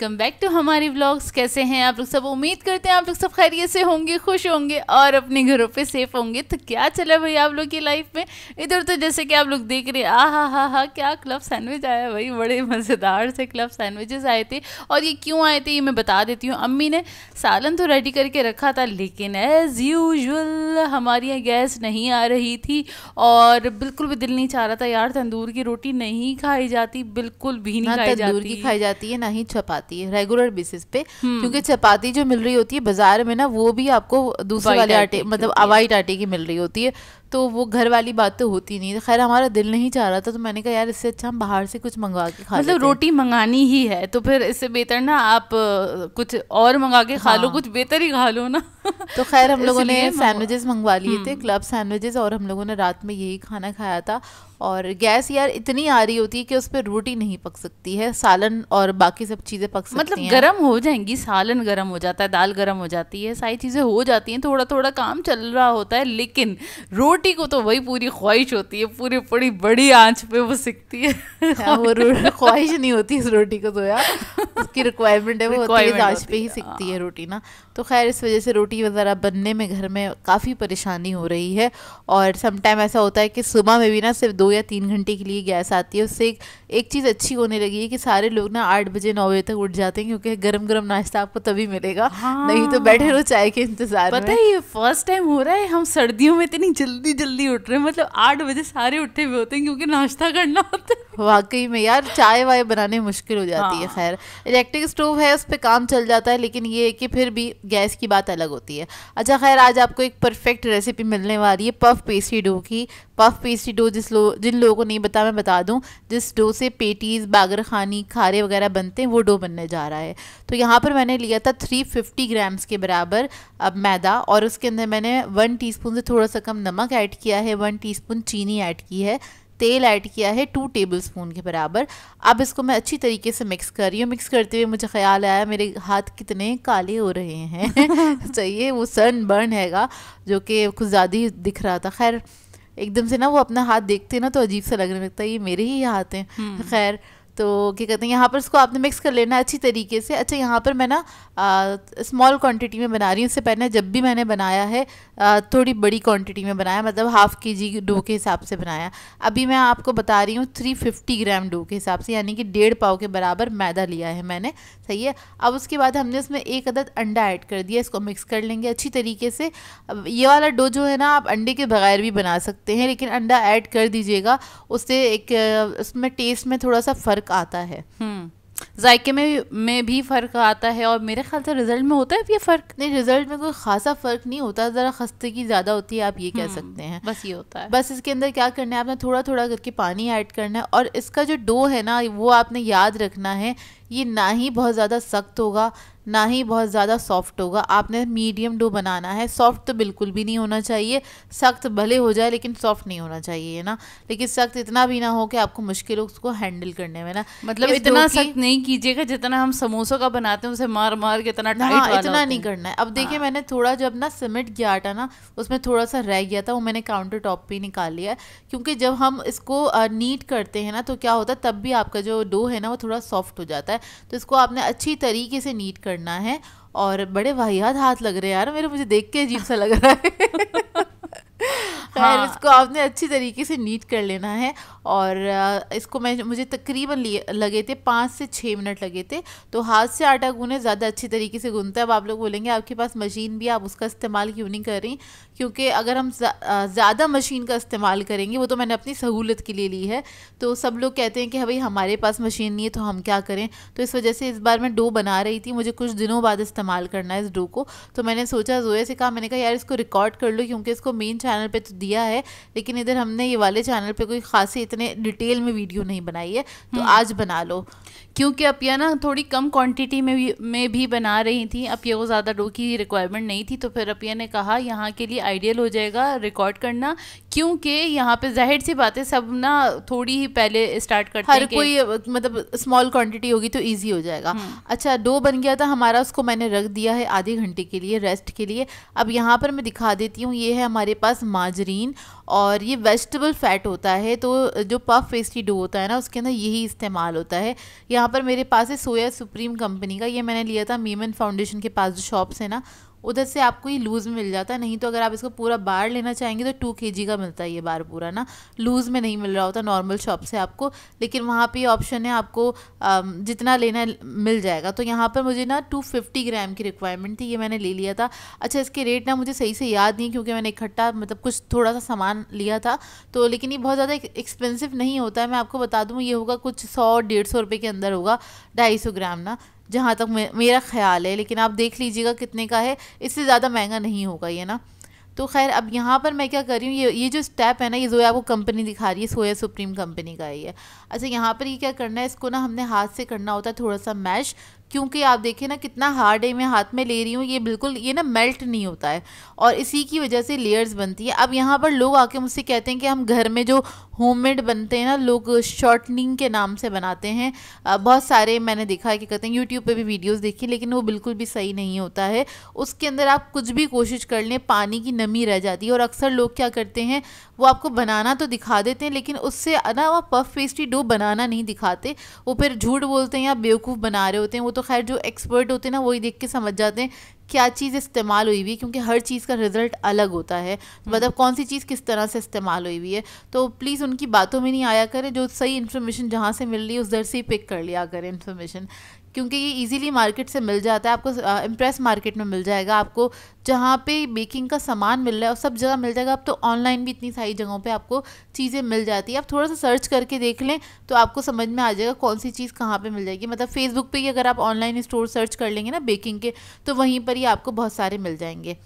welcome back to हमारे vlogs कैसे हैं आप लोग सब उम्मीद करते हैं आप लोग सब खैरियत से होंगे खुश होंगे और अपने घरों पे सेफ होंगे तो क्या चला भाई आप लोग की लाइफ में इधर तो जैसे कि आप लोग देख रहे हैं आ हा हा हा क्या क्लब सैंडविच आया भाई बड़े मज़ेदार से क्लब सैंडविचेस आए थे और ये क्यों आए थे ये मैं बता देती हूँ अम्मी ने सालन तो रेडी करके रखा था लेकिन एज़ यूजल हमारे यहाँ गैस नहीं आ रही थी और बिल्कुल भी दिल नहीं चाह रहा था यार तंदूर की रोटी नहीं खाई जाती बिल्कुल भी नहीं खाई जाती है ना ही छपाती है रेगुलर पर बेसिस पे हम्म। क्योंकि चपाती जो मिल रही होती है बाजार में ना वो भी आपको दूसरे वाले आटे मतलब अवाइट आटे की मिल रही होती है तो वो घर वाली बात तो होती नहीं खैर हमारा दिल नहीं चाह रहा था तो मैंने कहा यार इससे अच्छा हम बाहर से कुछ मंगवा के खा मतलब रोटी मंगानी ही है तो फिर इससे बेहतर ना आप कुछ और मंगा के खा हाँ। लो कुछ बेहतर ही खा लो ना तो खैर हम लोगों ने सैंडविचेस मंगवा लिए थे क्लब हम्म। सैंडविचेस और हम लोगों ने रात में यही खाना खाया था और गैस यार इतनी आ रही होती है कि उस पर रोटी नहीं पक सकती है सालन और बाकी सब चीज़ें पक सकती मतलब हैं गरम हो जाएंगी सालन गरम हो जाता है दाल गरम हो जाती है सारी चीज़ें हो जाती हैं थोड़ा थोड़ा काम चल रहा होता है लेकिन रोटी छोटी को तो वही पूरी ख्वाहिश होती है पूरी बड़ी बड़ी आंच पे वो सीखती है हाँ, वो ख्वाहिश नहीं होती इस रोटी को तो यार उसकी रिक्वायरमेंट है वो होती है आंच पे ही सीखती है हाँ। रोटी ना तो खैर इस वजह से रोटी वगैरह बनने में घर में काफ़ी परेशानी हो रही है और समटाइम ऐसा होता है कि सुबह में भी ना सिर्फ दो या तीन घंटे के लिए गैस आती है उससे एक चीज़ अच्छी होने लगी है कि सारे लोग ना आठ बजे नौ बजे तक उठ जाते हैं क्योंकि गर्म गर्म नाश्ता आपको तभी मिलेगा नहीं तो हाँ। बैठे रहो चाय के इंतजार पता है ये फर्स्ट टाइम हो रहा है हम सर्दियों में इतनी जल्दी इतनी जल्दी उठ रहे हैं मतलब आठ बजे सारे उठे हुए होते हैं क्योंकि नाश्ता करना होता है वाकई में यार चाय वाय बनाने मुश्किल हो जाती हाँ। है खैर इलेक्ट्रिक स्टोव है उस पर काम चल जाता है लेकिन ये कि फिर भी गैस की बात अलग होती है अच्छा खैर आज आपको एक परफेक्ट रेसिपी मिलने वाली है पफ पेस्ट्री डो की पफ पेस्ट्री डो जिस लो जिन लोगों को नहीं पता मैं बता दूँ जिस डो से पेटीज़ बागर खानी खारे वगैरह बनते हैं वो डो बनने जा रहा है तो यहाँ पर मैंने लिया था थ्री ग्राम्स के बराबर अब मैदा और उसके अंदर मैंने वन टी से थोड़ा सा कम नमक ऐड किया है वन टी चीनी ऐड की है तेल ऐड किया है टू टेबल स्पून के बराबर अब इसको मैं अच्छी तरीके से मिक्स कर रही हूँ मिक्स करते हुए मुझे ख्याल आया मेरे हाथ कितने काले हो रहे हैं चाहिए वो सन बर्न हैगा जो कि कुछ ज़्यादा ही दिख रहा था खैर एकदम से ना वो अपना हाथ देखते ना तो अजीब सा लगने लगता है ये मेरे ही हाथ हैं हम्म। खैर तो क्या कहते हैं यहाँ पर इसको आपने मिक्स कर लेना अच्छी तरीके से अच्छा यहाँ पर मैं ना स्मॉल क्वांटिटी में बना रही हूँ इससे पहले जब भी मैंने बनाया है थोड़ी बड़ी क्वांटिटी में बनाया मतलब हाफ़ के जी डो के हिसाब से बनाया अभी मैं आपको बता रही हूँ थ्री फिफ्टी ग्राम डो के हिसाब से यानी कि डेढ़ पाव के बराबर मैदा लिया है मैंने सही है अब उसके बाद हमने उसमें एक अदद अंडा ऐड कर दिया इसको मिक्स कर लेंगे अच्छी तरीके से अब ये वाला डो जो है ना आप अंडे के बगैर भी बना सकते हैं लेकिन अंडा ऐड कर दीजिएगा उससे एक उसमें टेस्ट में थोड़ा सा फ़र्क आता है हम्म। जायके में में भी फ़र्क आता है और मेरे ख्याल से रिजल्ट में होता है ये फ़र्क नहीं रिजल्ट में कोई खासा फ़र्क नहीं होता ज़रा खस्तगी ज़्यादा होती है आप ये कह हम्म, सकते हैं बस ये होता है बस इसके अंदर क्या करना है आपने थोड़ा थोड़ा करके पानी ऐड करना है और इसका जो डो है ना वो आपने याद रखना है ये ना ही बहुत ज़्यादा सख्त होगा ना ही बहुत ज़्यादा सॉफ्ट होगा आपने मीडियम डो बनाना है सॉफ्ट तो बिल्कुल भी नहीं होना चाहिए सख्त भले हो जाए लेकिन सॉफ्ट नहीं होना चाहिए ना लेकिन सख्त इतना भी ना हो कि आपको मुश्किल हो उसको हैंडल करने में ना मतलब इतना सख्त नहीं कीजिएगा जितना हम समोसों का बनाते हैं उसे मार मार के इतना हाँ, इतना नहीं करना है अब देखिए हाँ। मैंने थोड़ा जब ना सिमट गया आटा ना उसमें थोड़ा सा रह गया था वो मैंने काउंटर टॉप पर निकाल लिया क्योंकि जब हम इसको नीट करते हैं ना तो क्या होता है तब भी आपका जो डो है ना वो थोड़ा सॉफ्ट हो जाता है तो इसको आपने अच्छी तरीके से नीट करना है और बड़े वाहियात हाथ लग रहे हैं यार मेरे मुझे देख के अजीब सा लग रहा है हाँ। इसको आपने अच्छी तरीके से नीट कर लेना है और इसको मैं मुझे तकरीबन लगे थे पाँच से छः मिनट लगे थे तो हाथ से आटा गूने ज़्यादा अच्छी तरीके से गूंदता है अब आप लोग बोलेंगे आपके पास मशीन भी आप उसका इस्तेमाल क्यों नहीं कर रही क्योंकि अगर हम ज़्यादा मशीन का इस्तेमाल करेंगे वो तो मैंने अपनी सहूलत के लिए ली है तो सब लोग कहते हैं कि हाँ भाई हमारे पास मशीन नहीं है तो हम क्या करें तो इस वजह से इस बार मैं डो बना रही थी मुझे कुछ दिनों बाद इस्तेमाल करना है इस डो को तो मैंने सोचा जोया से कहा मैंने कहा यार इसको रिकॉर्ड कर लो क्योंकि इसको मेन चैनल पर तो दिया है लेकिन इधर हमने ये वाले चैनल पर कोई खासी इतने डिटेल में वीडियो नहीं बनाई है तो हम्म। आज बना लो क्योंकि अपिया ना थोड़ी कम क्वांटिटी में भी में भी बना रही थी अपिया को ज़्यादा डो की रिक्वायरमेंट नहीं थी तो फिर अपिया ने कहा यहाँ के लिए आइडियल हो जाएगा रिकॉर्ड करना क्योंकि यहाँ पे जाहिर सी बातें सब ना थोड़ी ही पहले स्टार्ट करते हर कोई मतलब स्मॉल क्वांटिटी होगी तो ईजी हो जाएगा हम्म। अच्छा डो बन गया था हमारा उसको मैंने रख दिया है आधे घंटे के लिए रेस्ट के लिए अब यहाँ पर मैं दिखा देती हूँ ये है हमारे पास माजरीन और ये वेजिटेबल फ़ैट होता है तो जो पफ पेस्ट्री डो होता है ना उसके अंदर यही इस्तेमाल होता है यहाँ पर मेरे पास है सोया सुप्रीम कंपनी का ये मैंने लिया था मीमन फाउंडेशन के पास जो शॉप्स है ना उधर से आपको ये लूज़ में मिल जाता है नहीं तो अगर आप इसको पूरा बार लेना चाहेंगे तो टू के का मिलता है ये बार पूरा ना लूज़ में नहीं मिल रहा होता नॉर्मल शॉप से आपको लेकिन वहाँ पे ऑप्शन है आपको जितना लेना मिल जाएगा तो यहाँ पर मुझे ना टू ग्राम की रिक्वायरमेंट थी ये मैंने ले लिया था अच्छा इसके रेट ना मुझे सही से याद नहीं क्योंकि मैंने इकट्ठा मतलब कुछ थोड़ा सा सामान लिया था तो लेकिन ये बहुत ज़्यादा एक्सपेंसिव नहीं होता है मैं आपको बता दूँ ये होगा कुछ सौ डेढ़ सौ रुपये के अंदर होगा ढाई सौ ग्राम ना जहाँ तक मे, मेरा ख्याल है लेकिन आप देख लीजिएगा कितने का है इससे ज़्यादा महंगा नहीं होगा ये ना तो खैर अब यहाँ पर मैं क्या कर रही हूँ ये ये जो स्टेप है ना ये जो आपको कंपनी दिखा रही है सोया सुप्रीम कंपनी का ये अच्छा यहाँ पर ये क्या करना है इसको ना हमने हाथ से करना होता है थोड़ा सा मैश क्योंकि आप देखें ना कितना हार्ड है मैं हाथ में ले रही हूँ ये बिल्कुल ये ना मेल्ट नहीं होता है और इसी की वजह से लेयर्स बनती है अब यहाँ पर लोग आके मुझसे कहते हैं कि हम घर में जो होममेड बनते हैं ना लोग शॉर्टनिंग के नाम से बनाते हैं बहुत सारे मैंने देखा है कि कहते हैं यूट्यूब पर भी वीडियोज़ देखी लेकिन वो बिल्कुल भी सही नहीं होता है उसके अंदर आप कुछ भी कोशिश कर लें पानी की नमी रह जाती है और अक्सर लोग क्या करते हैं वो आपको बनाना तो दिखा देते हैं लेकिन उससे ना वो पफ पेस्ट्री डो बनाना नहीं दिखाते वो फिर झूठ बोलते हैं या बेवकूफ़ बना रहे होते हैं वो तो तो खैर जो एक्सपर्ट होते हैं ना वही देख के समझ जाते हैं क्या चीज़ इस्तेमाल हुई हुई क्योंकि हर चीज़ का रिजल्ट अलग होता है तो मतलब कौन सी चीज़ किस तरह से इस्तेमाल हुई हुई है तो प्लीज़ उनकी बातों में नहीं आया करें जो सही इन्फॉर्मेशन जहाँ से मिल रही है उधर से ही पिक कर लिया करें इन्फॉर्मेशन क्योंकि ये इजीली मार्केट से मिल जाता है आपको इम्प्रेस मार्केट में मिल जाएगा आपको जहाँ पे बेकिंग का सामान मिल रहा है और सब जगह मिल जाएगा अब तो ऑनलाइन भी इतनी सारी जगहों पे आपको चीज़ें मिल जाती है आप थोड़ा सा सर्च करके देख लें तो आपको समझ में आ जाएगा कौन सी चीज़ कहाँ पे मिल जाएगी मतलब फेसबुक पर ही अगर आप ऑनलाइन स्टोर सर्च कर लेंगे ना बेकिंग के तो वहीं पर ही आपको बहुत सारे मिल जाएंगे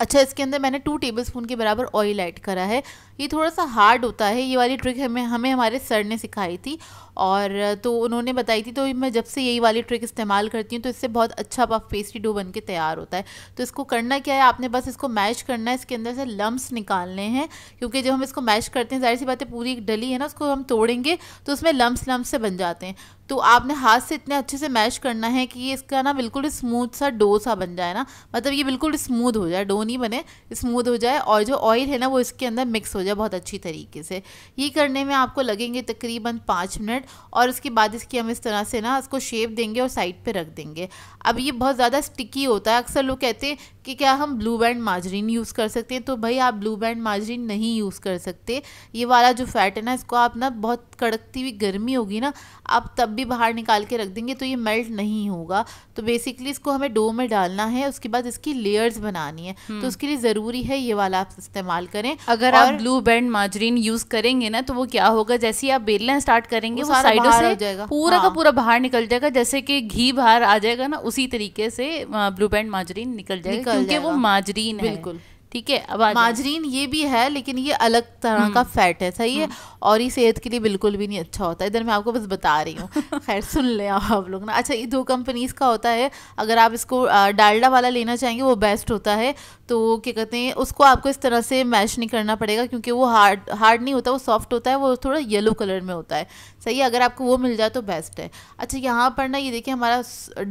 अच्छा इसके अंदर मैंने टू टेबल स्पून के बराबर ऑयल ऐड करा है ये थोड़ा सा हार्ड होता है ये वाली ट्रिक हमें हमें हमारे सर ने सिखाई थी और तो उन्होंने बताई थी तो मैं जब से यही वाली ट्रिक इस्तेमाल करती हूँ तो इससे बहुत अच्छा पफ पेस्ट्री डो बन के तैयार होता है तो इसको करना क्या है आपने बस इसको मैश करना है इसके अंदर से लम्ब्स निकालने हैं क्योंकि जब हम इसको मैश करते हैं जाहिर सी बात है पूरी डली है ना उसको हम तोड़ेंगे तो उसमें लम्ब्स लम्ब से बन जाते हैं तो आपने हाथ से इतने अच्छे से मैश करना है कि ये इसका ना बिल्कुल स्मूथ सा डो सा बन जाए ना मतलब ये बिल्कुल स्मूथ हो जाए डो नहीं बने स्मूथ हो जाए और जो ऑयल है ना वो इसके अंदर मिक्स हो जाए बहुत अच्छी तरीके से ये करने में आपको लगेंगे तकरीबन पाँच मिनट और उसके बाद इसकी हम इस तरह से ना इसको शेप देंगे और साइड पे रख देंगे अब ये बहुत ज़्यादा स्टिकी होता है अक्सर लोग कहते हैं कि क्या हम ब्लू बैंड माजरीन यूज़ कर सकते हैं तो भाई आप ब्लू बैंड माजरीन नहीं यूज़ कर सकते ये वाला जो फैट है ना इसको आप ना बहुत कड़कती हुई गर्मी होगी ना आप तब भी बाहर निकाल के रख देंगे तो ये मेल्ट नहीं होगा तो बेसिकली इसको हमें डो में डालना है उसके बाद इसकी लेयर्स बनानी है तो हम्म। उसके लिए ज़रूरी है ये वाला आप इस्तेमाल करें अगर आप ब्लू बैंड माजरीन यूज़ करेंगे ना तो वो क्या होगा जैसे ही आप बेलना स्टार्ट करेंगे वो दोनों साइडों से पूरा हाँ। का पूरा बाहर निकल जाएगा जैसे कि घी बाहर आ जाएगा ना उसी तरीके से ब्लू बैंड माजरीन निकल जाएगा क्योंकि वो माजरीन है बिल्कुल ठीक है माजरीन ये भी है लेकिन ये अलग तरह का फैट हम्म। है सही है हम्म। और ये सेहत के लिए बिल्कुल भी नहीं अच्छा होता इधर मैं आपको बस बता रही हूँ खैर सुन ले आप लोग ना अच्छा ये दो कंपनीज का होता है अगर आप इसको डालडा वाला लेना चाहेंगे वो बेस्ट होता है तो क्या कहते हैं उसको आपको इस तरह से मैश नहीं करना पड़ेगा क्योंकि वो हार्ड हार्ड नहीं होता वो सॉफ्ट होता है वो थोड़ा येलो कलर में होता है सही है अगर आपको वो मिल जाए तो बेस्ट है अच्छा यहाँ पर ना ये देखिए हमारा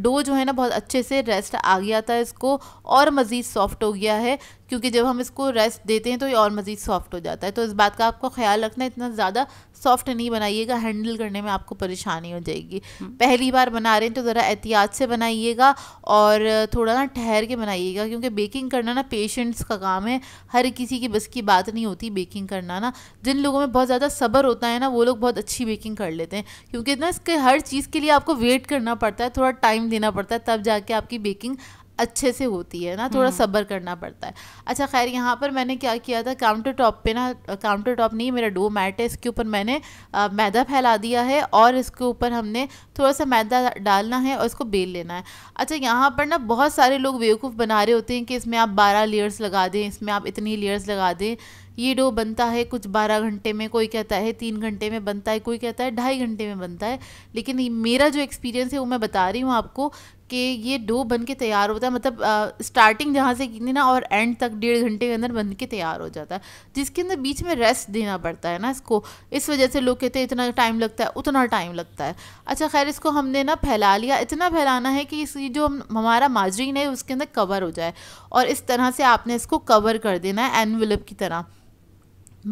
डो जो है ना बहुत अच्छे से रेस्ट आ गया था इसको और मज़ीद सॉफ्ट हो गया है क्योंकि जब हम इसको रेस्ट देते हैं तो ये और मज़ीद सॉफ्ट हो जाता है तो इस बात का आपको ख्याल रखना इतना ज़्यादा सॉफ्ट नहीं बनाइएगा हैंडल करने में आपको परेशानी हो जाएगी हम्म। पहली बार बना रहे हैं तो ज़रा एहतियात से बनाइएगा और थोड़ा ना ठहर के बनाइएगा क्योंकि बेकिंग करना ना पेशेंट्स का काम है हर किसी की बस की बात नहीं होती बेकिंग करना ना जिन लोगों में बहुत ज़्यादा सब्र होता है ना वो लोग बहुत अच्छी बेकिंग कर लेते हैं क्योंकि ना इसके हर चीज़ के लिए आपको वेट करना पड़ता है थोड़ा टाइम देना पड़ता है तब जाके आपकी बेकिंग अच्छे से होती है ना थोड़ा हम्म। सब्र करना पड़ता है अच्छा खैर यहाँ पर मैंने क्या किया था काउंटर टॉप पे ना काउंटर टॉप नहीं मेरा डो मैट है इसके ऊपर मैंने आ, मैदा फैला दिया है और इसके ऊपर हमने थोड़ा सा मैदा डालना है और इसको बेल लेना है अच्छा यहाँ पर ना बहुत सारे लोग बेवकूफ़ बना रहे होते हैं कि इसमें आप बारह लेयर्स लगा दें इसमें आप इतनी लेयर्स लगा दें ये डो बनता है कुछ बारह घंटे में कोई कहता है तीन घंटे में बनता है कोई कहता है ढाई घंटे में बनता है लेकिन मेरा जो एक्सपीरियंस है वो मैं बता रही हूँ आपको कि ये डो बन के तैयार होता है मतलब आ, स्टार्टिंग जहाँ से की ना और एंड तक डेढ़ घंटे के अंदर बन के तैयार हो जाता है जिसके अंदर बीच में रेस्ट देना पड़ता है ना इसको इस वजह से लोग कहते हैं इतना टाइम लगता है उतना टाइम लगता है अच्छा खैर इसको हमने ना फैला लिया इतना फैलाना है कि इसकी जो हम हमारा माजरीन है उसके अंदर कवर हो जाए और इस तरह से आपने इसको कवर कर देना है एनविलप की तरह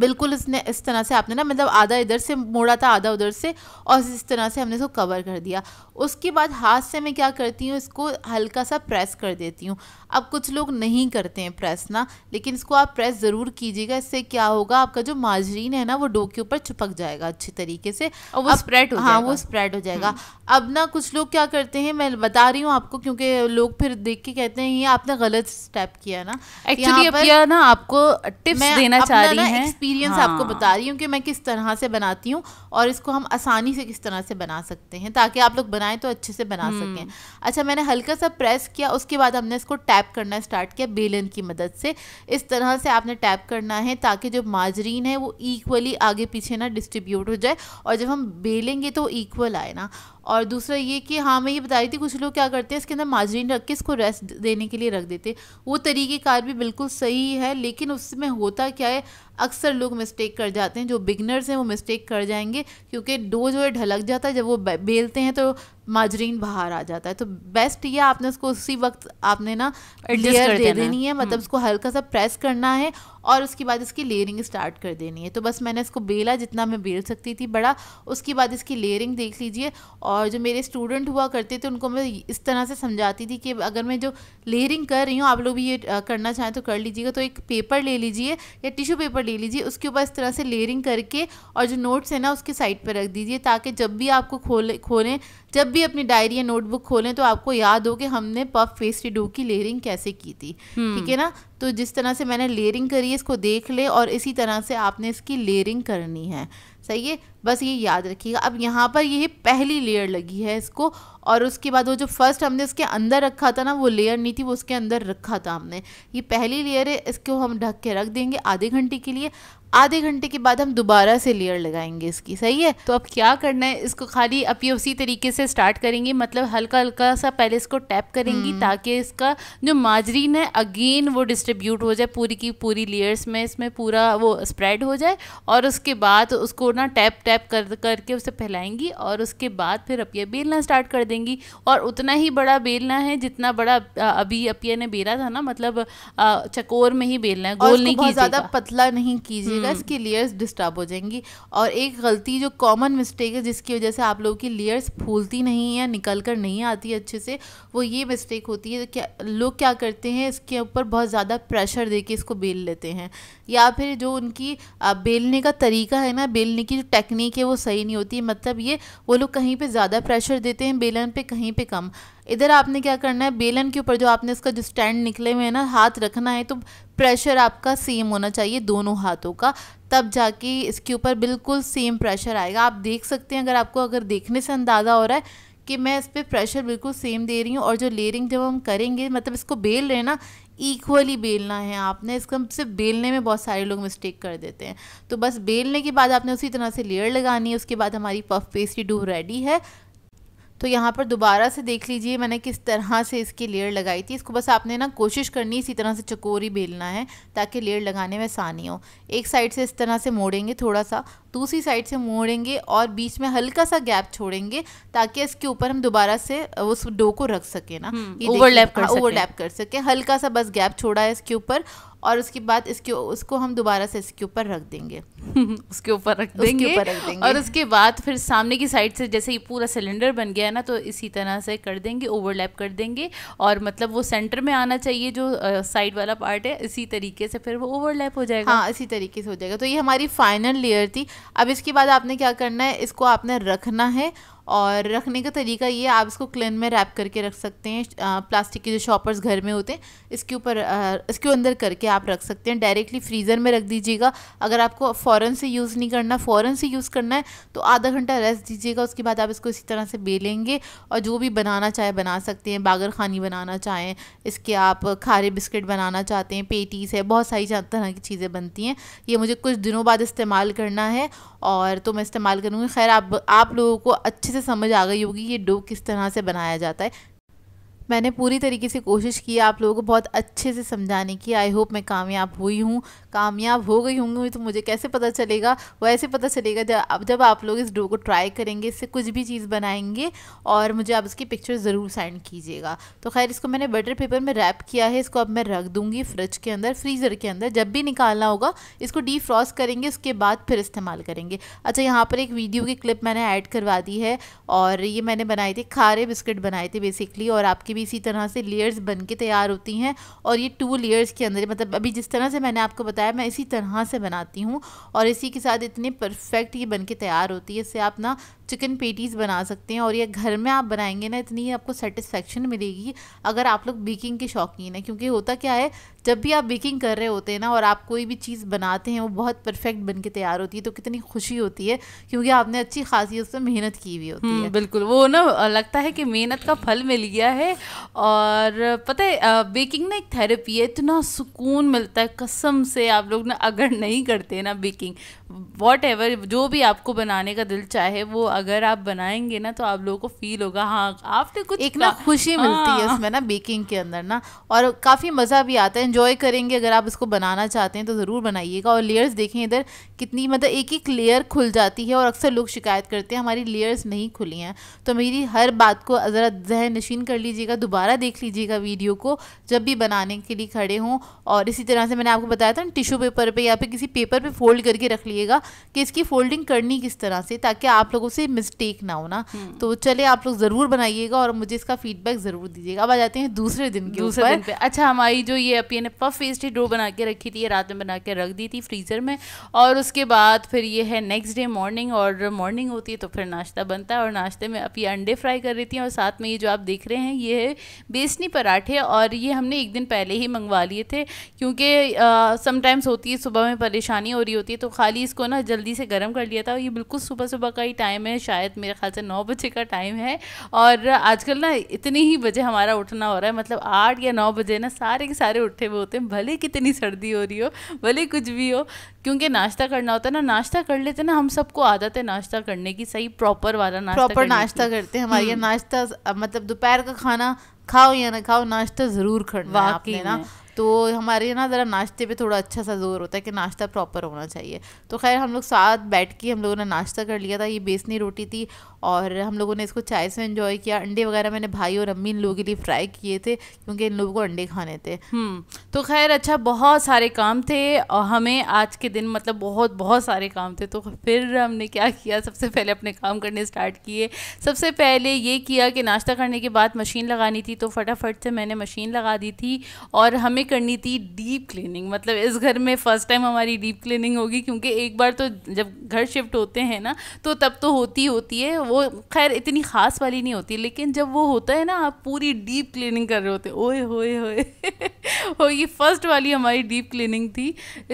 बिल्कुल इसने इस तरह से आपने ना मतलब आधा इधर से मोड़ा था आधा उधर से और इस तरह से हमने इसको कवर कर दिया उसके बाद हाथ से मैं क्या करती हूँ इसको हल्का सा प्रेस कर देती हूँ अब कुछ लोग नहीं करते हैं प्रेस ना लेकिन इसको आप प्रेस ज़रूर कीजिएगा इससे क्या होगा आपका जो माजरीन है ना वो डो के ऊपर चिपक जाएगा अच्छे तरीके से और वो स्प्रेड हो हाँ वो स्प्रेड हो जाएगा हम्म। अब ना कुछ लोग क्या करते हैं मैं बता रही हूँ आपको क्योंकि लोग फिर देख के कहते हैं ये आपने गलत स्टेप किया ना एक्चुअली तो ना आपको टिप्स देना चाह रही है एक्सपीरियंस हाँ। आपको बता रही हूँ कि मैं किस तरह से बनाती हूँ और इसको हम आसानी से किस तरह से बना सकते हैं ताकि आप लोग बनाएं तो अच्छे से बना हम्म। सकें अच्छा मैंने हल्का सा प्रेस किया उसके बाद हमने इसको टैप करना स्टार्ट किया बेलन की मदद से इस तरह से आपने टैप करना है ताकि जो माजरीन है वो इक्वली आगे पीछे ना डिस्ट्रीब्यूट हो जाए और जब हम बेलेंगे तो इक्वल आए ना और दूसरा ये कि हाँ मैं ये बता रही थी कुछ लोग क्या करते हैं इसके अंदर माजरीन रख के इसको रेस्ट देने के लिए रख देते वो तरीक़ेकार भी बिल्कुल सही है लेकिन उसमें होता क्या है अक्सर लोग मिस्टेक कर जाते हैं जो बिगनर्स हैं वो मिस्टेक कर जाएंगे क्योंकि डो जो है ढलक जाता है जब वो बेलते हैं तो माजरीन बाहर आ जाता है तो बेस्ट ये आपने उसको उसी वक्त आपने ना लेयर दे देनी है मतलब हम्म। उसको हल्का सा प्रेस करना है और उसके बाद इसकी लेयरिंग स्टार्ट कर देनी है तो बस मैंने इसको बेला जितना मैं बेल सकती थी बड़ा उसके बाद इसकी लेयरिंग देख लीजिए और जो मेरे स्टूडेंट हुआ करते थे उनको मैं इस तरह से समझाती थी कि अगर मैं जो लेयरिंग कर रही हूँ आप लोग भी ये करना चाहें तो कर लीजिएगा तो एक पेपर ले लीजिए या टिश्यू पेपर ले लीजिए उसके ऊपर इस तरह से लेयरिंग करके और जो नोट्स है ना उसके साइड पर रख दीजिए ताकि जब भी आपको खोले खोलें जब भी अपनी डायरी या नोटबुक खोलें तो आपको याद हो कि हमने पफ पेस्ट्री डो की लेयरिंग कैसे की थी हम्म। ठीक है ना तो जिस तरह से मैंने लेयरिंग करी है इसको देख ले और इसी तरह से आपने इसकी लेयरिंग करनी है सही है बस ये याद रखिएगा अब यहाँ पर ये पहली लेयर लगी है इसको और उसके बाद वो जो फर्स्ट हमने इसके अंदर रखा था ना वो लेयर नहीं थी वो उसके अंदर रखा था हमने ये पहली लेयर है इसको हम ढक के रख देंगे आधे घंटे के लिए आधे घंटे के बाद हम दोबारा से लेयर लगाएंगे इसकी सही है तो अब क्या करना है इसको खाली अब ये उसी तरीके से स्टार्ट करेंगे मतलब हल्का हल्का सा पहले इसको टैप करेंगी हम्म। ताकि इसका जो माजरीन है अगेन वो डिस्ट्रीब्यूट हो जाए पूरी की पूरी लेयर्स में इसमें पूरा वो स्प्रेड हो जाए और उसके बाद उसको ना टैप टैप कर करके उसे फैलाएंगी और उसके बाद फिर अपिया बेलना स्टार्ट कर देंगी और उतना ही बड़ा बेलना है जितना बड़ा अभी अपिया ने बेला था ना मतलब चकोर में ही बेलना है गोल नहीं ज़्यादा पतला नहीं कीजिए जाएगा हम्म। इसकी लेयर्स डिस्टर्ब हो जाएंगी और एक गलती जो कॉमन मिस्टेक है जिसकी वजह से आप लोगों की लेयर्स फूलती नहीं है निकल कर नहीं आती है अच्छे से वो ये मिस्टेक होती है क्या लोग क्या करते हैं इसके ऊपर बहुत ज़्यादा प्रेशर दे के इसको बेल लेते हैं या फिर जो उनकी बेलने का तरीका है ना बेलने की जो टेक्निक है वो सही नहीं होती मतलब ये वो लोग कहीं पर ज़्यादा प्रेशर देते हैं बेलन पर कहीं पर कम इधर आपने क्या करना है बेलन के ऊपर जो आपने इसका जो स्टैंड निकले हुए है ना हाथ रखना है तो प्रेशर आपका सेम होना चाहिए दोनों हाथों का तब जाके इसके ऊपर बिल्कुल सेम प्रेशर आएगा आप देख सकते हैं अगर आपको अगर देखने से अंदाज़ा हो रहा है कि मैं इस पर प्रेशर बिल्कुल सेम दे रही हूँ और जो लेयरिंग जब हम करेंगे मतलब इसको बेल रहे हैं ना इक्वली बेलना है आपने इसका सिर्फ बेलने में बहुत सारे लोग मिस्टेक कर देते हैं तो बस बेलने के बाद आपने उसी तरह से लेयर लगानी है उसके बाद हमारी पफ पेस्ट्री डू रेडी है तो यहाँ पर दोबारा से देख लीजिए मैंने किस तरह से इसकी लेयर लगाई थी इसको बस आपने ना कोशिश करनी इसी तरह से चकोरी बेलना है ताकि लेयर लगाने में आसानी हो एक साइड से इस तरह से मोड़ेंगे थोड़ा सा दूसरी साइड से मोड़ेंगे और बीच में हल्का सा गैप छोड़ेंगे ताकि इसके ऊपर हम दोबारा से उस डो को रख सकें ना हम्म, ओवरलैप कर हाँ, ओवरलैप कर सके हल्का सा बस गैप छोड़ा है इसके ऊपर और उसके बाद इसके उसको हम दोबारा से इसके ऊपर रख देंगे उसके ऊपर रख देंगे ऊपर रख देंगे और उसके बाद फिर सामने की साइड से जैसे ये पूरा सिलेंडर बन गया है ना तो इसी तरह से कर देंगे ओवरलैप कर देंगे और मतलब वो सेंटर में आना चाहिए जो साइड वाला पार्ट है इसी तरीके से फिर वो ओवरलैप हो जाएगा हाँ इसी तरीके से हो जाएगा तो ये हमारी फाइनल लेयर थी अब इसके बाद आपने क्या करना है इसको आपने रखना है और रखने का तरीका ये आप इसको क्लिन में रैप करके रख सकते हैं प्लास्टिक के जो शॉपर्स घर में होते हैं इसके ऊपर इसके अंदर करके आप रख सकते हैं डायरेक्टली फ्रीज़र में रख दीजिएगा अगर आपको फ़ौरन से यूज़ नहीं करना फ़ौरन से यूज़ करना है तो आधा घंटा रेस्ट दीजिएगा उसके बाद आप इसको इसी तरह से बेलेंगे और जो भी बनाना चाहे बना सकते हैं बागर खानी बनाना चाहें इसके आप खारे बिस्किट बनाना चाहते हैं पेटीस है बहुत सारी तरह की चीज़ें बनती हैं ये मुझे कुछ दिनों बाद इस्तेमाल करना है और तो मैं इस्तेमाल करूँगी खैर आप लोगों को अच्छे से समझ आ गई होगी ये डो किस तरह से बनाया जाता है मैंने पूरी तरीके से कोशिश की आप लोगों को बहुत अच्छे से समझाने की आई होप मैं कामयाब हुई हूँ कामयाब हो गई होंगी तो मुझे कैसे पता चलेगा वो ऐसे पता चलेगा जब अब जब आप लोग इस डो को ट्राई करेंगे इससे कुछ भी चीज़ बनाएंगे और मुझे आप इसकी पिक्चर ज़रूर सेंड कीजिएगा तो खैर इसको मैंने बटर पेपर में रैप किया है इसको अब मैं रख दूँगी फ्रिज के अंदर फ्रीज़र के अंदर जब भी निकालना होगा इसको डीफ्रॉस्ट करेंगे उसके बाद फिर इस्तेमाल करेंगे अच्छा यहाँ पर एक वीडियो की क्लिप मैंने ऐड करवा दी है और ये मैंने बनाई थी खारे बिस्किट बनाए थे बेसिकली और आपके की भी इसी तरह से लेयर्स बन के तैयार होती हैं और ये टू लेयर्स के अंदर मतलब अभी जिस तरह से मैंने आपको बताया मैं इसी तरह से बनाती हूँ और इसी के साथ इतने परफेक्ट ये बन के तैयार होती है इससे आप ना चिकन पेटीज़ बना सकते हैं और ये घर में आप बनाएंगे ना इतनी आपको सेटिस्फेक्शन मिलेगी अगर आप लोग बेकिंग के शौकीन हैं क्योंकि होता क्या है जब भी आप बेकिंग कर रहे होते हैं ना और आप कोई भी चीज़ बनाते हैं वो बहुत परफेक्ट बन के तैयार होती है तो कितनी खुशी होती है क्योंकि आपने अच्छी खासी उसमें मेहनत की हुई होती हम्म, है बिल्कुल वो ना लगता है कि मेहनत का फल मिल गया है और पता है बेकिंग ना एक थेरेपी है इतना सुकून मिलता है कसम से आप लोग ना अगर नहीं करते ना बेकिंग वॉट एवर जो भी आपको बनाने का दिल चाहे वो अगर आप बनाएंगे ना तो आप लोगों को फील होगा हाँ आपने कुछ एक ना खुशी हाँ। मिलती है उसमें ना बेकिंग के अंदर ना और काफ़ी मज़ा भी आता है इन्जॉय करेंगे अगर आप इसको बनाना चाहते हैं तो ज़रूर बनाइएगा और लेयर्स देखें इधर कितनी मतलब एक एक लेयर खुल जाती है और अक्सर लोग शिकायत करते हैं हमारी लेयर्स नहीं खुली हैं तो मेरी हर बात को ज़रा जहन नशीन कर लीजिएगा दोबारा देख लीजिएगा वीडियो को जब भी बनाने के लिए खड़े हों और इसी तरह से मैंने आपको बताया था ना टिशू पेपर पे या फिर किसी पेपर पे फोल्ड करके रख लीजिएगा कि इसकी फोल्डिंग करनी किस तरह से ताकि आप लोगों से से मिस्टेक ना हो ना हम्म। तो चले आप लोग ज़रूर बनाइएगा और मुझे इसका फीडबैक ज़रूर दीजिएगा अब आ जाते हैं दूसरे दिन के दूसरे दिन पे अच्छा हमारी जो ये अपी ने पफ पेस्ट्री डो बना के रखी थी रात में बना के रख दी थी फ्रीज़र में और उसके बाद फिर ये है नेक्स्ट डे मॉर्निंग और मॉर्निंग होती है तो फिर नाश्ता बनता है और नाश्ते में अपी अंडे फ्राई कर रही थी और साथ में ये जो आप देख रहे हैं ये है बेसनी पराठे और ये हमने एक दिन पहले ही मंगवा लिए थे क्योंकि समटाइम्स होती है सुबह में परेशानी हो रही होती है तो खाली इसको ना जल्दी से गर्म कर लिया था और ये बिल्कुल सुबह सुबह का ही टाइम है हैं शायद मेरे ख्याल से नौ बजे का टाइम है और आजकल ना इतनी ही बजे हमारा उठना हो रहा है मतलब आठ या नौ बजे ना सारे के सारे उठे हुए होते हैं भले कितनी सर्दी हो रही हो भले कुछ भी हो क्योंकि नाश्ता करना होता है ना नाश्ता कर लेते ना हम सबको आदत है नाश्ता करने की सही प्रॉपर वाला नाश्ता प्रॉपर नाश्ता करते हैं हमारे हम्म। नाश्ता मतलब दोपहर का खाना खाओ या ना खाओ नाश्ता ज़रूर करना वाकई ना तो हमारे ना ज़रा नाश्ते पे थोड़ा अच्छा सा जोर होता है कि नाश्ता प्रॉपर होना चाहिए तो खैर हम लोग साथ बैठ के हम लोगों ने नाश्ता कर लिया था ये बेसनी रोटी थी और हम लोगों ने इसको चाय से इन्जॉय किया अंडे वगैरह मैंने भाई और अम्मी इन लोगों के लिए फ्राई किए थे क्योंकि इन लोगों को अंडे खाने थे हम्म, तो खैर अच्छा बहुत सारे काम थे और हमें आज के दिन मतलब बहुत बहुत सारे काम थे तो फिर हमने क्या किया सबसे पहले अपने काम करने स्टार्ट किए सबसे पहले ये किया कि नाश्ता करने के बाद मशीन लगानी थी तो फटाफट से मैंने मशीन लगा दी थी और हमें करनी थी डीप क्लीनिंग मतलब इस घर में फ़र्स्ट टाइम हमारी डीप क्लीनिंग होगी क्योंकि एक बार तो जब घर शिफ्ट होते हैं ना तो तब तो होती होती है वो वो खैर इतनी ख़ास वाली नहीं होती लेकिन जब वो होता है ना आप पूरी डीप क्लीनिंग कर रहे होते ओए होए होए हो ये फर्स्ट वाली हमारी डीप क्लीनिंग थी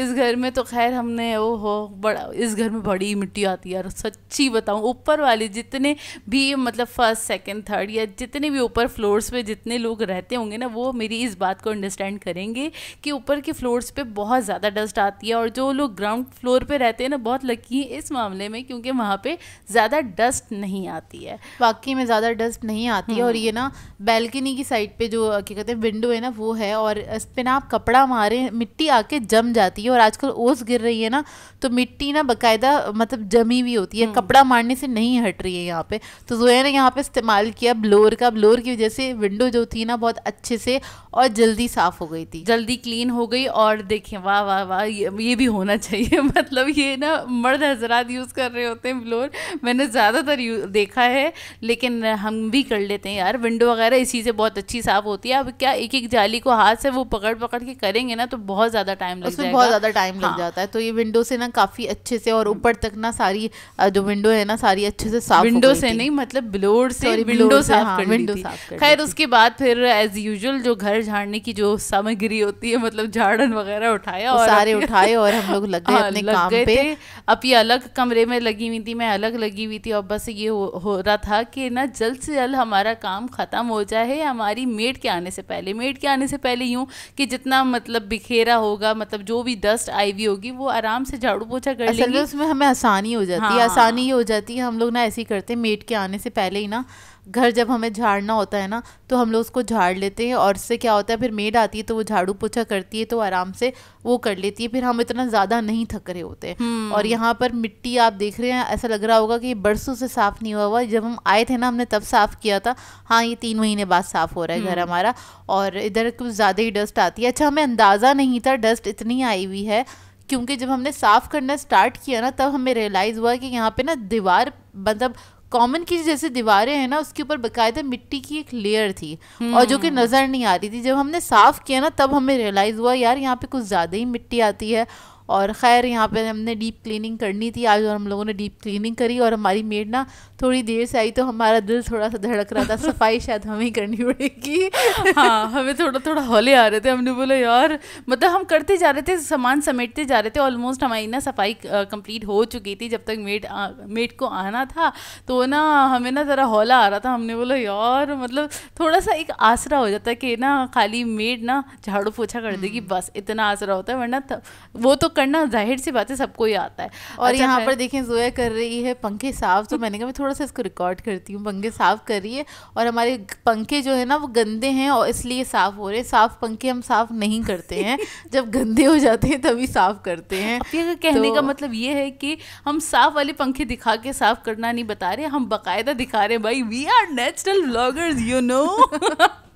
इस घर में तो खैर हमने ओ हो बड़ा इस घर में बड़ी मिट्टी आती है यार सच्ची बताऊँ ऊपर वाले जितने भी मतलब फर्स्ट सेकेंड थर्ड या जितने भी ऊपर फ्लोर्स पे जितने लोग रहते होंगे ना वो मेरी इस बात को अंडरस्टैंड करेंगे कि ऊपर के फ्लोर्स पे बहुत ज़्यादा डस्ट आती है और जो लोग ग्राउंड फ्लोर पे रहते हैं ना बहुत लकी हैं इस मामले में क्योंकि वहाँ पे ज़्यादा डस्ट नहीं नहीं आती है वाकई में ज़्यादा डस्ट नहीं आती है और हम्म। ये ना बैल्कनी की साइड पे जो क्या कहते हैं विंडो है ना वो है और इस पर ना आप कपड़ा मारे मिट्टी आके जम जाती है और आजकल ओस गिर रही है ना तो मिट्टी ना बाकायदा मतलब जमी हुई होती है हम्म। कपड़ा मारने से नहीं हट रही है यहाँ पे तो है ने यहाँ पे इस्तेमाल किया ब्लोर का ब्लोर की वजह से विंडो जो थी ना बहुत अच्छे से और जल्दी साफ हो गई थी जल्दी क्लीन हो गई और देखें वाह वाह वाह ये, भी होना चाहिए मतलब ये ना मर्द हजरात यूज़ कर रहे होते हैं ब्लोर मैंने ज़्यादातर देखा है लेकिन हम भी कर लेते हैं यार विंडो वगैरह इसी से बहुत अच्छी साफ होती है अब क्या एक एक जाली को हाथ से वो पकड़ पकड़ के करेंगे ना तो बहुत ज़्यादा टाइम लगता है बहुत ज़्यादा टाइम लग हाँ। जाता है तो ये विंडो से ना काफ़ी अच्छे से और ऊपर तक ना सारी जो विंडो है ना सारी अच्छे से साफ विंडो से नहीं मतलब ब्लोर से विंडो साफ हाँ, विंडो साफ खैर उसके बाद फिर एज यूजल जो घर झाड़ने की जो सामग्री होती है मतलब झाड़न वगैरह उठाया और सारे उठाए और हम लोग लग गए हाँ, अपने काम पे अब ये अलग कमरे में लगी हुई थी मैं अलग लगी हुई थी और बस ये हो, हो रहा था कि ना जल्द से जल्द हमारा काम ख़त्म हो जाए हमारी मेड के आने से पहले मेड के आने से पहले यूँ कि जितना मतलब बिखेरा होगा मतलब जो भी डस्ट आई हुई होगी वो आराम से झाड़ू पोछा कर लेंगे उसमें हमें आसानी हो जाती है हाँ। आसानी हो जाती है हम लोग ना ऐसे ही करते मेड के आने से पहले ही ना घर जब हमें झाड़ना होता है ना तो हम लोग उसको झाड़ लेते हैं और इससे क्या होता है फिर मेड आती है तो वो झाड़ू पोछा करती है तो आराम से वो कर लेती है फिर हम इतना ज़्यादा नहीं थक रहे होते हम्म। और यहाँ पर मिट्टी आप देख रहे हैं ऐसा लग रहा होगा कि बरसों से साफ़ नहीं हुआ हुआ जब हम आए थे ना हमने तब साफ़ किया था हाँ ये तीन महीने बाद साफ़ हो रहा है घर हम्म। हमारा और इधर कुछ ज़्यादा ही डस्ट आती है अच्छा हमें अंदाज़ा नहीं था डस्ट इतनी आई हुई है क्योंकि जब हमने साफ़ करना स्टार्ट किया ना तब हमें रियलाइज़ हुआ कि यहाँ पे ना दीवार मतलब कॉमन की जैसे दीवारें हैं ना उसके ऊपर बकायदा मिट्टी की एक लेयर थी और जो कि हम्म। नज़र नहीं आ रही थी जब हमने साफ़ किया ना तब हमें रियलाइज़ हुआ यार यहाँ पे कुछ ज़्यादा ही मिट्टी आती है और ख़ैर यहाँ पे हमने डीप क्लीनिंग करनी थी आज और हम लोगों ने डीप क्लीनिंग करी और हमारी मेड ना थोड़ी देर से आई तो हमारा दिल थोड़ा सा धड़क रहा था सफाई शायद हमें ही करनी पड़ेगी हाँ हमें थोड़ा थोड़ा हौले आ रहे थे हमने बोला यार मतलब हम करते जा रहे थे सामान समेटते जा रहे थे ऑलमोस्ट हमारी ना सफाई कंप्लीट हो चुकी थी जब तक मेड मेड को आना था तो ना हमें ना ज़रा हौला आ रहा था हमने बोला यार मतलब थोड़ा सा एक आसरा हो जाता है कि ना खाली मेड ना झाड़ू पोछा कर देगी हम्म। बस इतना आसरा होता है वरना वो तो करना जाहिर सी बात है सबको ही आता है और अच्छा यहाँ पर देखें जोया कर रही है पंखे साफ तो मैंने कहा मैं थोड़ा सा इसको रिकॉर्ड करती हूँ पंखे साफ कर रही है और हमारे पंखे जो है ना वो गंदे हैं और इसलिए साफ हो रहे साफ पंखे हम साफ नहीं करते हैं जब गंदे हो जाते हैं तभी साफ करते हैं कहने तो का मतलब ये है कि हम साफ वाले पंखे दिखा के साफ करना नहीं बता रहे हम बाकायदा दिखा रहे भाई we are natural bloggers you know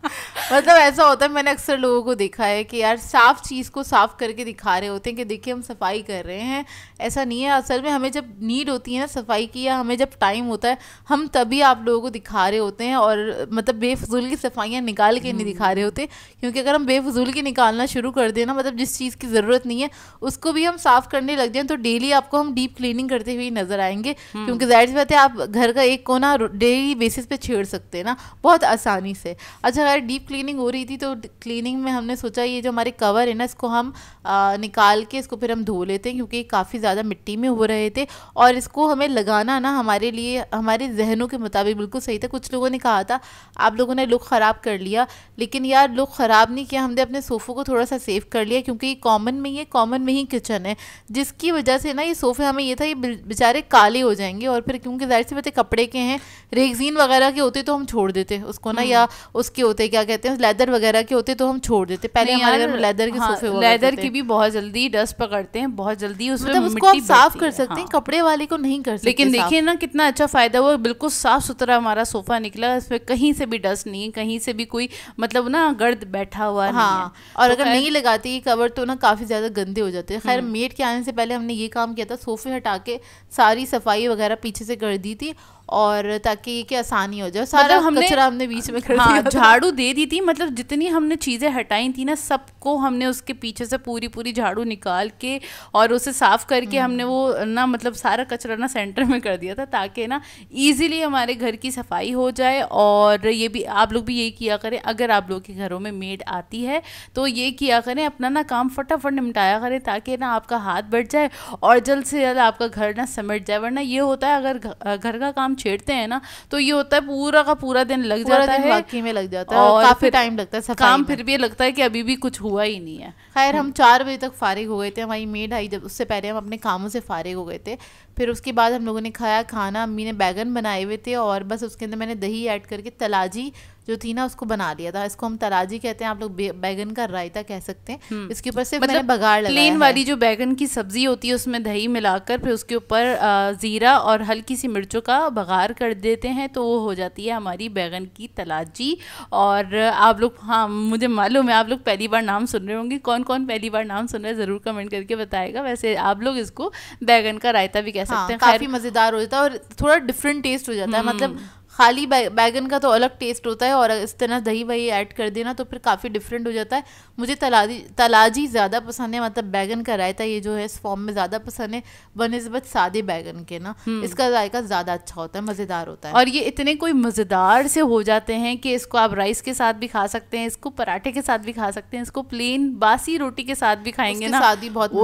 मतलब ऐसा होता है मैंने अक्सर लोगों को देखा है कि यार साफ चीज़ को साफ करके दिखा रहे होते हैं कि देखिए हम सफाई कर रहे हैं ऐसा नहीं है असल में हमें जब नीड होती है ना सफाई की या हमें जब टाइम होता है हम तभी आप लोगों को दिखा रहे होते हैं और मतलब बेफजूल की सफाइयाँ निकाल के नहीं दिखा रहे हम्म। होते क्योंकि अगर हम बेफजूल की निकालना शुरू कर देना मतलब जिस चीज़ की ज़रूरत नहीं है उसको भी हम साफ करने लग जाए तो डेली आपको हम डीप क्लीनिंग करते हुए नज़र आएंगे हम्म। क्योंकि जाहिर सी बात है आप घर का एक कोना डेली बेसिस पे छेड़ सकते हैं ना बहुत आसानी से अच्छा बार डीप क्लीनिंग हो रही थी तो क्लीनिंग में हमने सोचा ये जो हमारे कवर है ना इसको हम आ, निकाल के इसको फिर हम धो लेते हैं क्योंकि काफ़ी ज़्यादा मिट्टी में हो रहे थे और इसको हमें लगाना ना हमारे लिए हमारे जहनों के मुताबिक बिल्कुल सही था कुछ लोगों ने कहा था आप लोगों ने लुक ख़राब कर लिया लेकिन यार लुक ख़राब नहीं किया हमने अपने सोफ़ों को थोड़ा सा सेव कर लिया क्योंकि कॉमन में ही है कॉमन में ही किचन है जिसकी वजह से ना ये सोफ़े हमें ये था ये बेचारे काले हो जाएंगे और फिर क्योंकि जाहिर सी बातें कपड़े के हैं रेगजीन वगैरह के होते तो हम छोड़ देते उसको ना हम्म। या उसके होते होते क्या कहते हैं लेदर वगैरह के होते तो हम छोड़ देते पहले हमारे घर में लेदर के हाँ, सोफे हाँ, लेदर की भी बहुत जल्दी डस्ट पकड़ते हैं बहुत जल्दी उसमें मतलब उसको आप साफ कर सकते हैं हाँ। कपड़े वाले को नहीं कर सकते लेकिन देखिए ना कितना अच्छा फायदा हुआ बिल्कुल साफ सुथरा हमारा सोफा निकला इसमें कहीं से भी डस्ट नहीं है कहीं से भी कोई मतलब ना गर्द बैठा हुआ हाँ, है हाँ और तो अगर नहीं लगाती कवर तो ना काफी ज्यादा गंदे हो जाते हैं खैर हम्म। मेट के आने से पहले हमने ये काम किया था सोफे हटा के सारी सफाई वगैरह पीछे से कर दी थी और ताकि कि आसानी हो जाए सारा मतलब हमने, कचरा हमने बीच में कर हाँ, झाड़ू दे दी थी मतलब जितनी हमने चीज़ें हटाई थी ना सबको हमने उसके पीछे से पूरी पूरी झाड़ू निकाल के और उसे साफ करके हम्म। हमने वो ना मतलब सारा कचरा ना सेंटर में कर दिया था ताकि ना ईजिली हमारे घर की सफाई हो जाए और ये भी आप लोग भी यही किया करें अगर आप लोग के घरों में मेड आती है तो ये किया करें अपना ना काम फटाफट निपटाया करें ताकि ना आपका हाथ बढ़ जाए और जल्द से जल्द आपका घर ना समट जाए वरना ये होता है अगर घर का काम छेड़ते हैं ना तो ये होता है पूरा का पूरा दिन लग पूरा जाता दिन है बाकी में लग जाता है और काफी टाइम लगता है काम फिर भी लगता है कि अभी भी कुछ हुआ ही नहीं है खैर हम चार बजे तक फारिग हो गए थे हमारी मेड आई जब उससे पहले हम अपने कामों से फारिग हो गए थे फिर उसके बाद हम लोगों ने खाया खाना अम्मी ने बैगन बनाए हुए थे और बस उसके अंदर मैंने दही ऐड करके तलाजी जो थी ना उसको बना दिया था इसको हम तराजी कहते हैं आप लोग बैगन का रायता कह सकते हैं हम्म। इसके ऊपर से मतलब बघाड़ प्लेन वाली जो बैगन की सब्जी होती है उसमें दही मिलाकर फिर उसके ऊपर ज़ीरा और हल्की सी मिर्चों का बघार कर देते हैं तो वो हो जाती है हमारी बैगन की तलाजी और आप लोग हाँ मुझे मालूम है आप लोग पहली बार नाम सुन रहे होंगे कौन कौन पहली बार नाम सुन रहे हैं ज़रूर कमेंट करके बताएगा वैसे आप लोग इसको बैगन का रायता भी कह सकते हाँ, हैं काफ़ी मज़ेदार हो जाता है और थोड़ा डिफरेंट टेस्ट हो जाता है हम्म। मतलब खाली बैगन का तो अलग टेस्ट होता है और इस तरह दही वही ऐड कर देना तो फिर काफ़ी डिफरेंट हो जाता है मुझे तलाजी तलाजी ज़्यादा पसंद है मतलब बैगन का रायता ये जो है इस फॉर्म में ज़्यादा पसंद है बनस्बत सादे बैगन के ना हम्म। इसका जायका ज़्यादा अच्छा होता है मज़ेदार होता है और ये इतने कोई मज़ेदार से हो जाते हैं कि इसको आप राइस के साथ भी खा सकते हैं इसको पराठे के साथ भी खा सकते हैं इसको प्लेन बासी रोटी के साथ भी खाएंगे ना शादी बहुत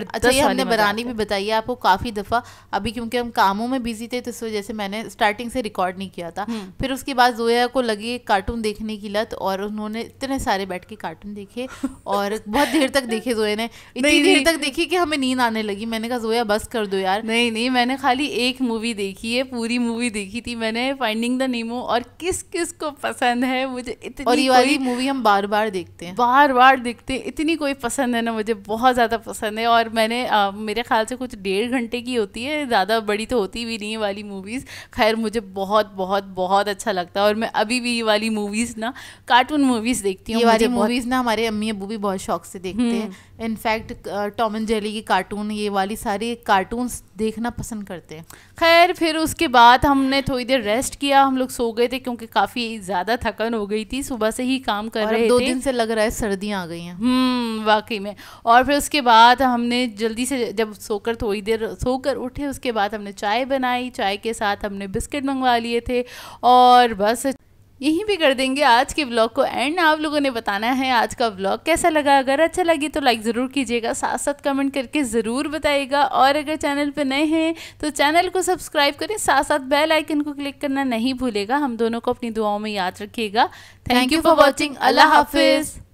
अच्छा ये हमने बनानी भी बताई है आपको काफ़ी दफ़ा अभी क्योंकि हम कामों में बिजी थे तो इस वजह से मैंने स्टार्टिंग से रिकॉर्ड नहीं किया था हम्म। फिर उसके बाद जोया को लगी कार्टून देखने की लत और उन्होंने इतने सारे बैठ के कार्टून देखे और बहुत देर तक देखे जोया ने इतनी देर तक देखी कि हमें नींद आने लगी मैंने कहा जोया बस कर दो यार नहीं नहीं मैंने खाली एक मूवी देखी है पूरी मूवी देखी थी मैंने फाइंडिंग द नीमो और किस किस को पसंद है मुझे इतनी और ये वाली मूवी हम बार बार देखते हैं बार बार देखते हैं इतनी कोई पसंद है ना मुझे बहुत ज़्यादा पसंद है और मैंने आ, मेरे ख्याल से कुछ डेढ़ घंटे की होती है ज़्यादा बड़ी तो होती भी नहीं वाली मूवीज़ खैर मुझे बहुत बहुत बहुत अच्छा लगता है और मैं अभी भी ये वाली मूवीज़ ना कार्टून मूवीज़ देखती हूँ ये वाली मूवीज़ मूवीज ना हमारे अम्मी अबू भी बहुत शौक से देखते हैं इनफैक्ट टॉम एंड जेली की कार्टून ये वाली सारी कार्टून देखना पसंद करते हैं खैर फिर उसके बाद हमने थोड़ी देर रेस्ट किया हम लोग सो गए थे क्योंकि काफ़ी ज़्यादा थकन हो गई थी सुबह से ही काम कर रहे दो थे दो दिन से लग रहा है सर्दियाँ आ गई हैं हम्म, वाकई में और फिर उसके बाद हमने जल्दी से जब सोकर थोड़ी देर सोकर उठे उसके बाद हमने चाय बनाई चाय के साथ हमने बिस्किट मंगवा लिए थे और बस यहीं भी कर देंगे आज के ब्लॉग को एंड आप लोगों ने बताना है आज का ब्लॉग कैसा लगा अगर अच्छा लगे तो लाइक ज़रूर कीजिएगा साथ साथ कमेंट करके ज़रूर बताइएगा और अगर चैनल पर नए हैं तो चैनल को सब्सक्राइब करें साथ साथ बेल आइकन को क्लिक करना नहीं भूलेगा हम दोनों को अपनी दुआओं में याद रखिएगा थैंक यू फॉर वॉचिंग अल्लाह हाफिज़